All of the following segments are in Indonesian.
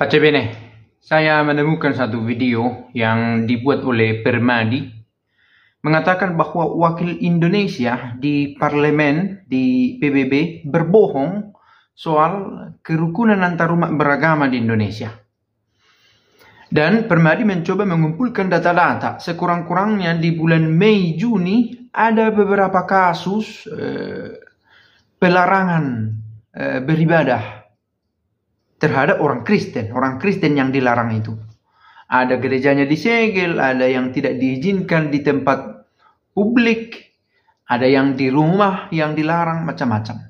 Acbene, saya menemukan satu video yang dibuat oleh Permadi mengatakan bahwa wakil Indonesia di parlemen di PBB berbohong soal kerukunan antarumat beragama di Indonesia. Dan Permadi mencoba mengumpulkan data-data sekurang-kurangnya di bulan Mei Juni ada beberapa kasus eh, pelarangan eh, beribadah terhadap orang Kristen, orang Kristen yang dilarang itu. Ada gerejanya disegel, ada yang tidak diizinkan di tempat publik, ada yang di rumah yang dilarang macam-macam.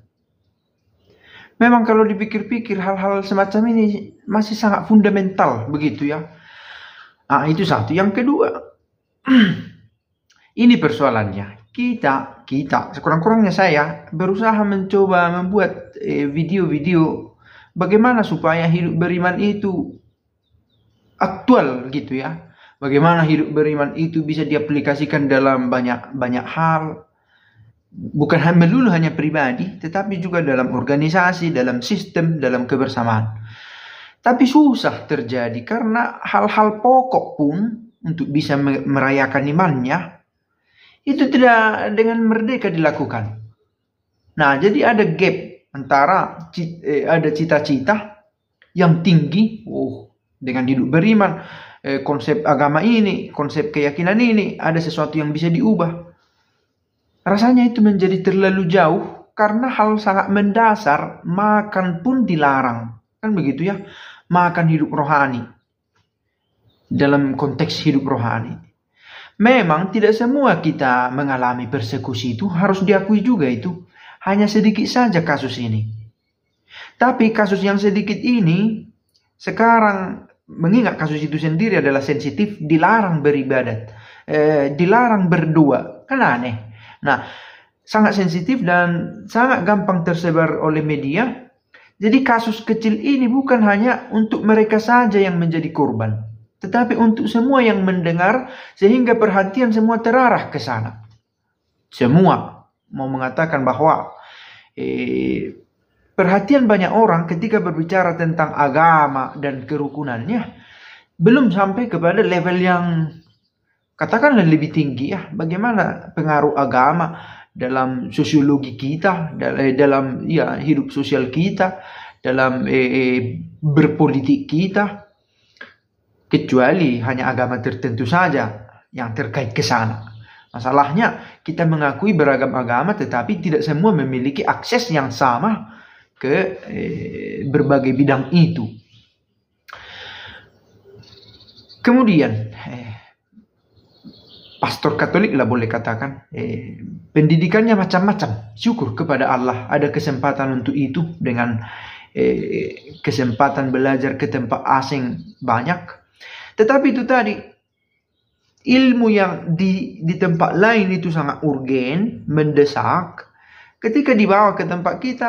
Memang kalau dipikir-pikir hal-hal semacam ini masih sangat fundamental begitu ya. Ah, itu satu. Yang kedua, ini persoalannya. Kita, kita, sekurang-kurangnya saya berusaha mencoba membuat eh, video -video Bagaimana supaya hidup beriman itu aktual gitu ya? Bagaimana hidup beriman itu bisa diaplikasikan dalam banyak banyak hal? Bukan hanya melulu hanya pribadi, tetapi juga dalam organisasi, dalam sistem, dalam kebersamaan. Tapi susah terjadi karena hal-hal pokok pun untuk bisa merayakan imannya itu tidak dengan merdeka dilakukan. Nah, jadi ada gap antara eh, ada cita-cita yang tinggi oh, dengan hidup beriman eh, konsep agama ini konsep keyakinan ini ada sesuatu yang bisa diubah rasanya itu menjadi terlalu jauh karena hal sangat mendasar makan pun dilarang kan begitu ya makan hidup rohani dalam konteks hidup rohani Memang tidak semua kita mengalami persekusi itu harus diakui juga itu hanya sedikit saja kasus ini. Tapi kasus yang sedikit ini sekarang mengingat kasus itu sendiri adalah sensitif, dilarang beribadat, eh, dilarang berdua, kan aneh. Nah, sangat sensitif dan sangat gampang tersebar oleh media. Jadi kasus kecil ini bukan hanya untuk mereka saja yang menjadi korban, tetapi untuk semua yang mendengar sehingga perhatian semua terarah ke sana. Semua mau mengatakan bahwa eh, perhatian banyak orang ketika berbicara tentang agama dan kerukunannya belum sampai kepada level yang katakanlah lebih tinggi ya bagaimana pengaruh agama dalam sosiologi kita eh, dalam ya hidup sosial kita dalam eh, eh, berpolitik kita kecuali hanya agama tertentu saja yang terkait ke sana Masalahnya kita mengakui beragam agama tetapi tidak semua memiliki akses yang sama ke eh, berbagai bidang itu. Kemudian eh, pastor Katolik lah boleh katakan eh, pendidikannya macam-macam. Syukur kepada Allah ada kesempatan untuk itu dengan eh, kesempatan belajar ke tempat asing banyak. Tetapi itu tadi ilmu yang di, di tempat lain itu sangat urgen, mendesak, ketika dibawa ke tempat kita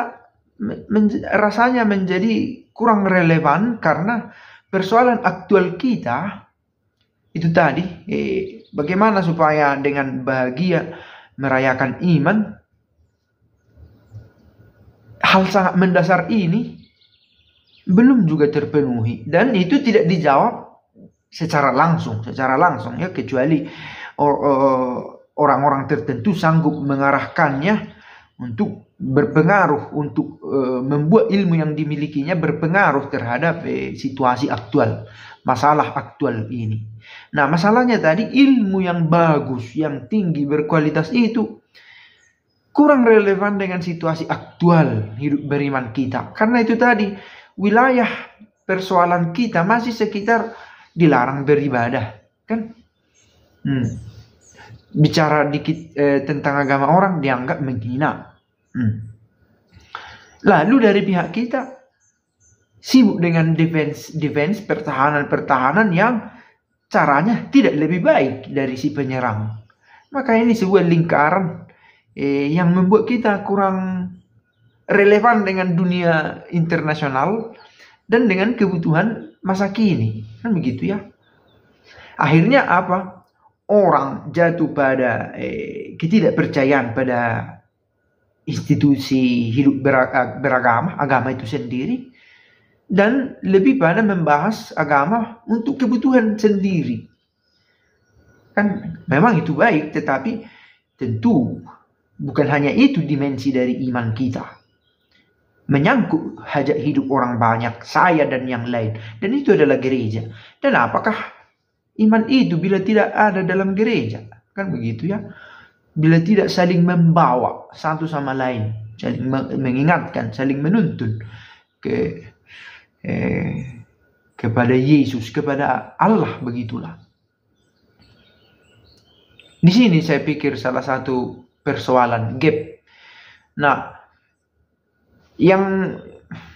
men, rasanya menjadi kurang relevan karena persoalan aktual kita itu tadi eh, bagaimana supaya dengan bahagia merayakan iman hal sangat mendasar ini belum juga terpenuhi dan itu tidak dijawab secara langsung, secara langsung ya kecuali eh, orang-orang tertentu sanggup mengarahkannya untuk berpengaruh untuk eh, membuat ilmu yang dimilikinya berpengaruh terhadap eh, situasi aktual, masalah aktual ini. Nah, masalahnya tadi ilmu yang bagus, yang tinggi berkualitas itu kurang relevan dengan situasi aktual hidup beriman kita. Karena itu tadi wilayah persoalan kita masih sekitar dilarang beribadah, kan? Hmm. Bicara dikit eh, tentang agama orang dianggap menghina. Hmm. Lalu dari pihak kita sibuk dengan defense defense pertahanan-pertahanan yang caranya tidak lebih baik dari si penyerang. Maka ini sebuah lingkaran eh, yang membuat kita kurang relevan dengan dunia internasional dan dengan kebutuhan masa kini. Kan begitu ya. Akhirnya apa? Orang jatuh pada eh, ketidakpercayaan pada institusi hidup beragama, agama itu sendiri, dan lebih pada membahas agama untuk kebutuhan sendiri. Kan memang itu baik, tetapi tentu bukan hanya itu dimensi dari iman kita menyangkut hajat hidup orang banyak, saya dan yang lain. Dan itu adalah gereja. Dan apakah iman itu bila tidak ada dalam gereja? Kan begitu ya. Bila tidak saling membawa satu sama lain, saling mengingatkan, saling menuntun ke eh, kepada Yesus, kepada Allah begitulah. Di sini saya pikir salah satu persoalan gap. Nah, yang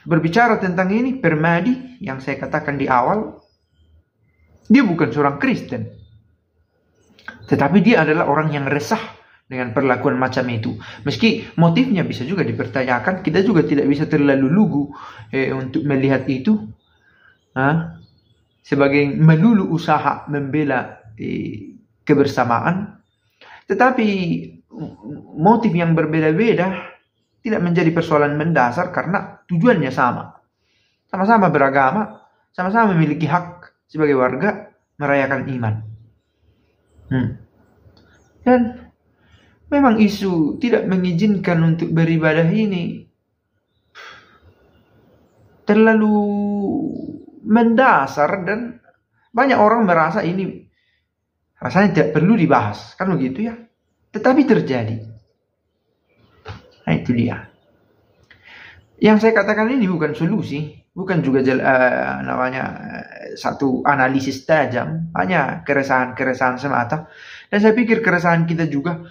berbicara tentang ini Permadi yang saya katakan di awal dia bukan seorang Kristen tetapi dia adalah orang yang resah dengan perlakuan macam itu meski motifnya bisa juga dipertanyakan kita juga tidak bisa terlalu lugu eh, untuk melihat itu ha? Ah, sebagai melulu usaha membela eh, kebersamaan tetapi motif yang berbeda-beda tidak menjadi persoalan mendasar karena tujuannya sama. Sama-sama beragama, sama-sama memiliki hak sebagai warga merayakan iman. Hmm. Dan memang isu tidak mengizinkan untuk beribadah ini terlalu mendasar dan banyak orang merasa ini rasanya tidak perlu dibahas kan begitu ya tetapi terjadi Nah itu dia. Yang saya katakan ini bukan solusi, bukan juga jel, uh, namanya uh, satu analisis tajam, hanya keresahan-keresahan semata. Dan saya pikir keresahan kita juga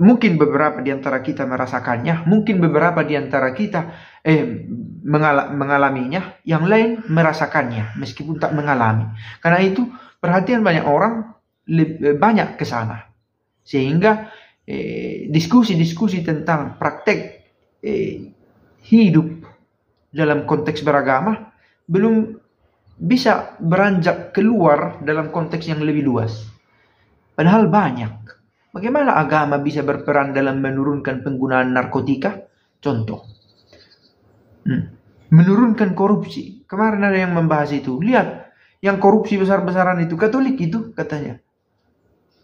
mungkin beberapa di antara kita merasakannya, mungkin beberapa di antara kita eh, mengala mengalaminya, yang lain merasakannya meskipun tak mengalami. Karena itu perhatian banyak orang lebih, banyak ke sana. Sehingga Eh, diskusi-diskusi eh, tentang praktek eh, hidup dalam konteks beragama belum bisa beranjak keluar dalam konteks yang lebih luas. Padahal banyak. Bagaimana agama bisa berperan dalam menurunkan penggunaan narkotika? Contoh. Hmm. Menurunkan korupsi. Kemarin ada yang membahas itu. Lihat, yang korupsi besar-besaran itu Katolik itu katanya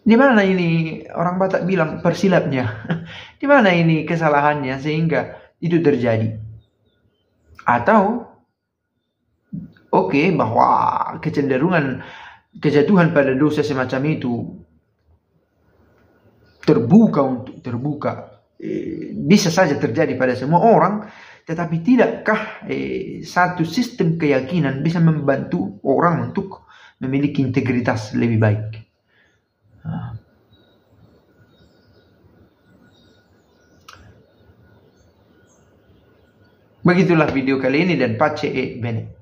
di mana ini orang Batak bilang persilapnya? di mana ini kesalahannya sehingga itu terjadi? Atau oke okay, bahwa kecenderungan kejatuhan pada dosa semacam itu terbuka untuk terbuka eh, bisa saja terjadi pada semua orang tetapi tidakkah eh, satu sistem keyakinan bisa membantu orang untuk memiliki integritas lebih baik Begitulah video kali ini dan pace e